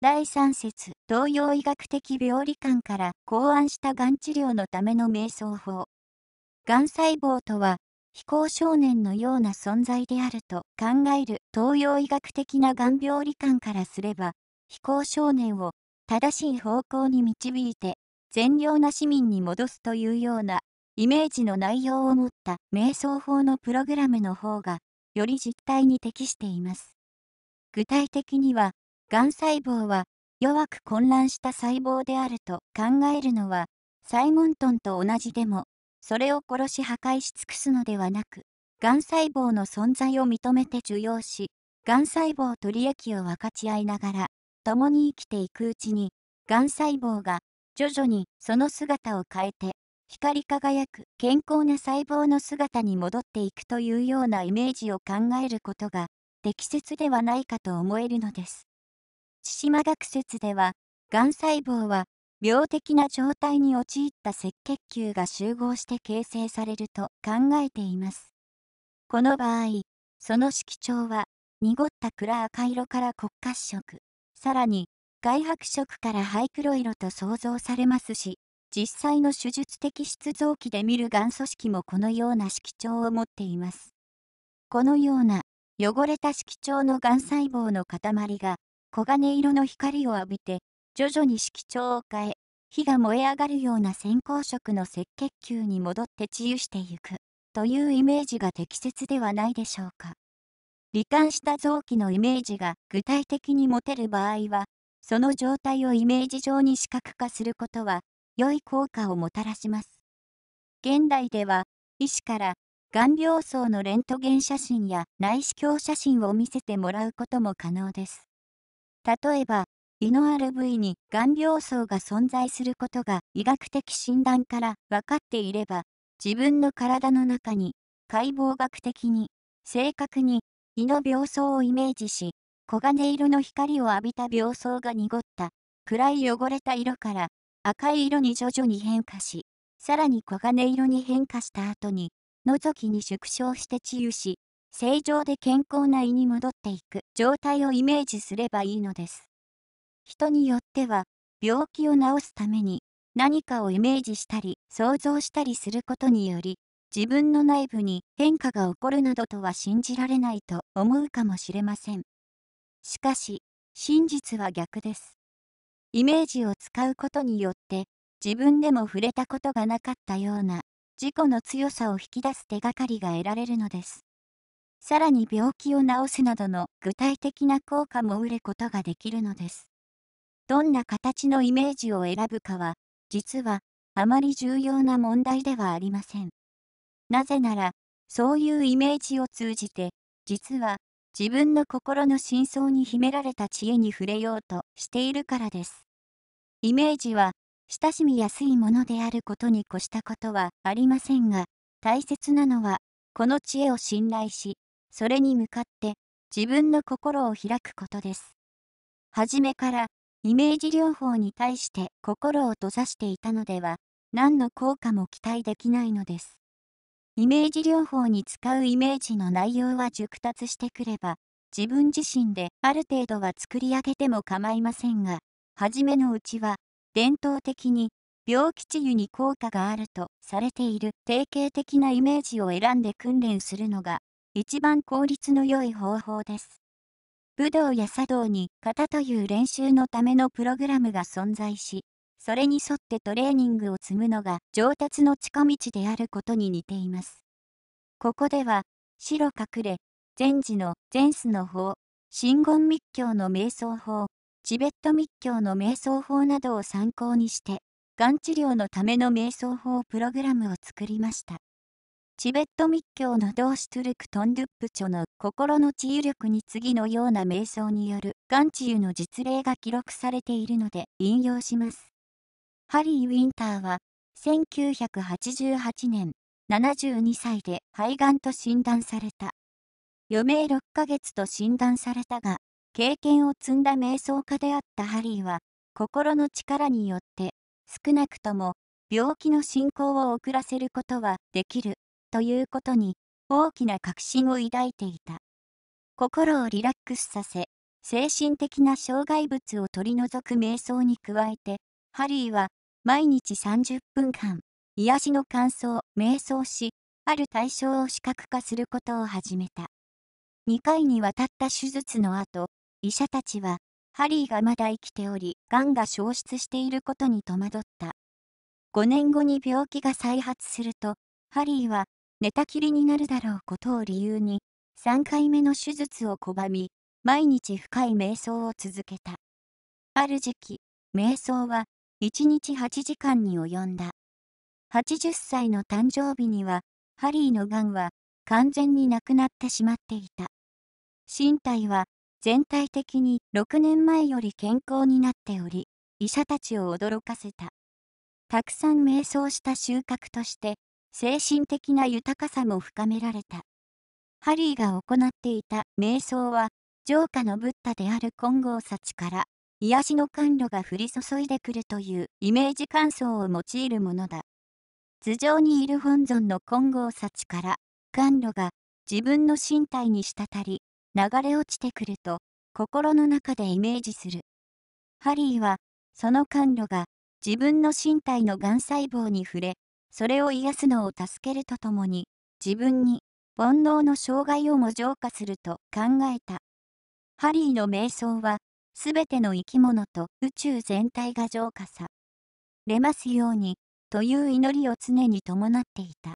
第3節、東洋医学的病理観から考案したがん治療のための瞑想法。がん細胞とは、非行少年のような存在であると考える東洋医学的ながん病理観からすれば、非行少年を正しい方向に導いて、善良な市民に戻すというようなイメージの内容を持った瞑想法のプログラムの方が、より実態に適しています。具体的には、がん細胞は弱く混乱した細胞であると考えるのはサイモントンと同じでもそれを殺し破壊し尽くすのではなくがん細胞の存在を認めて受容しがん細胞と利益を分かち合いながら共に生きていくうちにがん細胞が徐々にその姿を変えて光り輝く健康な細胞の姿に戻っていくというようなイメージを考えることが適切ではないかと思えるのです。千島学説では、がん細胞は病的な状態に陥った赤血球が集合して形成されると考えています。この場合、その色調は、濁った暗赤色から黒褐色、さらに、外白色から灰黒色と想像されますし、実際の手術的出臓器で見るがん組織もこのような色調を持っています。このような汚れた色調のがん細胞の塊が黄金色の光を浴びて、徐々に色調を変え、火が燃え上がるような線香色の赤血球に戻って治癒していく、というイメージが適切ではないでしょうか。罹患した臓器のイメージが具体的に持てる場合は、その状態をイメージ上に視覚化することは、良い効果をもたらします。現代では、医師から、眼病層のレントゲン写真や内視鏡写真を見せてもらうことも可能です。例えば、胃のある部位にがん病層が存在することが医学的診断から分かっていれば、自分の体の中に解剖学的に正確に胃の病巣をイメージし、黄金色の光を浴びた病巣が濁った暗い汚れた色から赤い色に徐々に変化し、さらに黄金色に変化した後に、のぞきに縮小して治癒し、正常で健康な胃に戻っていく状態をイメージすればいいのです。人によっては、病気を治すために何かをイメージしたり想像したりすることにより、自分の内部に変化が起こるなどとは信じられないと思うかもしれません。しかし、真実は逆です。イメージを使うことによって、自分でも触れたことがなかったような、自己の強さを引き出す手がかりが得られるのです。さらに病気を治すなどの具体的な効果も得ることができるのです。どんな形のイメージを選ぶかは、実はあまり重要な問題ではありません。なぜなら、そういうイメージを通じて、実は自分の心の真相に秘められた知恵に触れようとしているからです。イメージは親しみやすいものであることに越したことはありませんが、大切なのは、この知恵を信頼し、それに向かって自分の心を開くことです。初めからイメージ療法に対して心を閉ざしていたのでは何の効果も期待できないのです。イメージ療法に使うイメージの内容は熟達してくれば自分自身である程度は作り上げても構いませんが初めのうちは伝統的に病気治癒に効果があるとされている定型的なイメージを選んで訓練するのが一番効率の良い方法です。武道や茶道に型という練習のためのプログラムが存在し、それに沿ってトレーニングを積むのが上達の近道であることに似ています。ここでは、白隠れ、禅師の禅師の法、真言密教の瞑想法、チベット密教の瞑想法などを参考にして、がん治療のための瞑想法プログラムを作りました。チベット密教の同志トゥルク・トンドゥップチョの心の治癒力に次のような瞑想による眼治癒の実例が記録されているので引用します。ハリー・ウィンターは1988年72歳で肺がんと診断された。余命6ヶ月と診断されたが、経験を積んだ瞑想家であったハリーは、心の力によって少なくとも病気の進行を遅らせることはできるということに大きな確信を抱いていた心をリラックスさせ精神的な障害物を取り除く瞑想に加えてハリーは毎日30分間癒しの感想瞑想しある対象を視覚化することを始めた2回にわたった手術の後医者たちはハリーがまだ生きておりがんが消失していることに戸惑った5年後に病気が再発するとハリーは寝たきりになるだろうことを理由に、3回目の手術を拒み、毎日深い瞑想を続けた。ある時期、瞑想は1日8時間に及んだ。80歳の誕生日には、ハリーのがんは完全になくなってしまっていた。身体は全体的に6年前より健康になっており、医者たちを驚かせた。たくさん瞑想した収穫として、精神的な豊かさも深められた。ハリーが行っていた瞑想は、浄化のブッダである金剛地から癒しの甘露が降り注いでくるというイメージ感想を用いるものだ。頭上にいる本尊の金剛地から甘露が自分の身体に滴り流れ落ちてくると心の中でイメージする。ハリーはその甘露が自分の身体のがん細胞に触れそれを癒すのを助けるとともに、自分に煩悩の障害をも浄化すると考えた。ハリーの瞑想は、すべての生き物と宇宙全体が浄化されますように、という祈りを常に伴っていた。